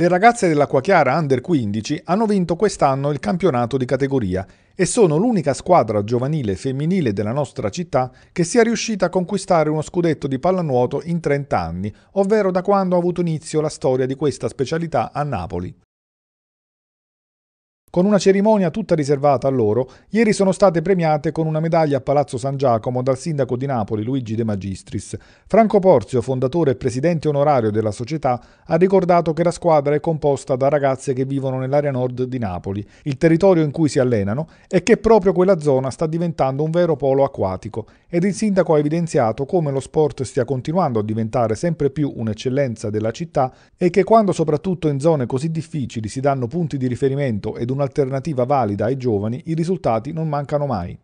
Le ragazze della Quachiara Under 15 hanno vinto quest'anno il campionato di categoria e sono l'unica squadra giovanile femminile della nostra città che sia riuscita a conquistare uno scudetto di pallanuoto in 30 anni, ovvero da quando ha avuto inizio la storia di questa specialità a Napoli. Con una cerimonia tutta riservata a loro, ieri sono state premiate con una medaglia a Palazzo San Giacomo dal sindaco di Napoli Luigi De Magistris. Franco Porzio, fondatore e presidente onorario della società, ha ricordato che la squadra è composta da ragazze che vivono nell'area nord di Napoli, il territorio in cui si allenano e che proprio quella zona sta diventando un vero polo acquatico ed il sindaco ha evidenziato come lo sport stia continuando a diventare sempre più un'eccellenza della città e che quando soprattutto in zone così difficili si danno punti di riferimento ed un un'alternativa valida ai giovani, i risultati non mancano mai.